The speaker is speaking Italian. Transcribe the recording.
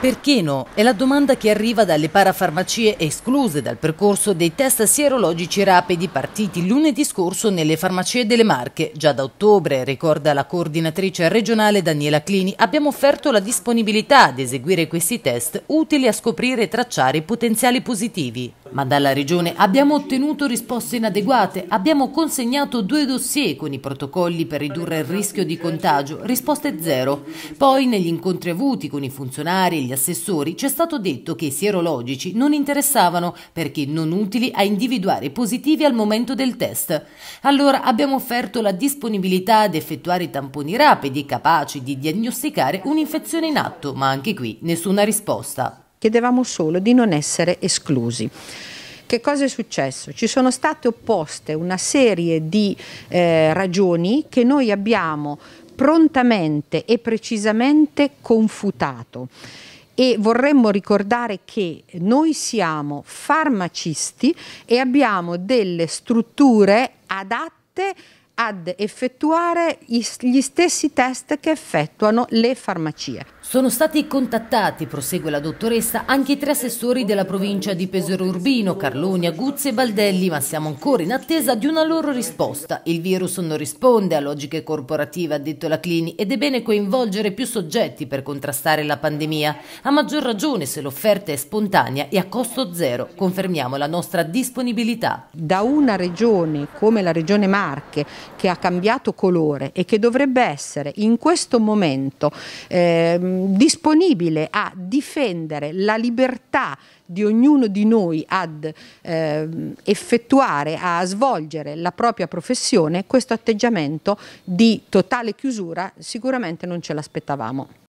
Perché no? È la domanda che arriva dalle parafarmacie escluse dal percorso dei test sierologici rapidi partiti lunedì scorso nelle farmacie delle Marche. Già da ottobre, ricorda la coordinatrice regionale Daniela Clini, abbiamo offerto la disponibilità ad eseguire questi test utili a scoprire e tracciare i potenziali positivi. Ma dalla regione abbiamo ottenuto risposte inadeguate, abbiamo consegnato due dossier con i protocolli per ridurre il rischio di contagio, risposte zero. Poi negli incontri avuti con i funzionari e gli agli assessori ci è stato detto che i sierologici non interessavano perché non utili a individuare i positivi al momento del test. Allora abbiamo offerto la disponibilità ad effettuare tamponi rapidi capaci di diagnosticare un'infezione in atto, ma anche qui nessuna risposta. Chiedevamo solo di non essere esclusi. Che cosa è successo? Ci sono state opposte una serie di eh, ragioni che noi abbiamo prontamente e precisamente confutato e vorremmo ricordare che noi siamo farmacisti e abbiamo delle strutture adatte ad effettuare gli stessi test che effettuano le farmacie. Sono stati contattati, prosegue la dottoressa, anche i tre assessori della provincia di Pesero Urbino, Carloni, Aguzzi e Baldelli, ma siamo ancora in attesa di una loro risposta. Il virus non risponde a logiche corporative, ha detto la Clini, ed è bene coinvolgere più soggetti per contrastare la pandemia. A maggior ragione se l'offerta è spontanea e a costo zero. Confermiamo la nostra disponibilità. Da una regione come la regione Marche, che ha cambiato colore e che dovrebbe essere in questo momento... Eh, Ehm, disponibile a difendere la libertà di ognuno di noi ad eh, effettuare, a svolgere la propria professione, questo atteggiamento di totale chiusura sicuramente non ce l'aspettavamo.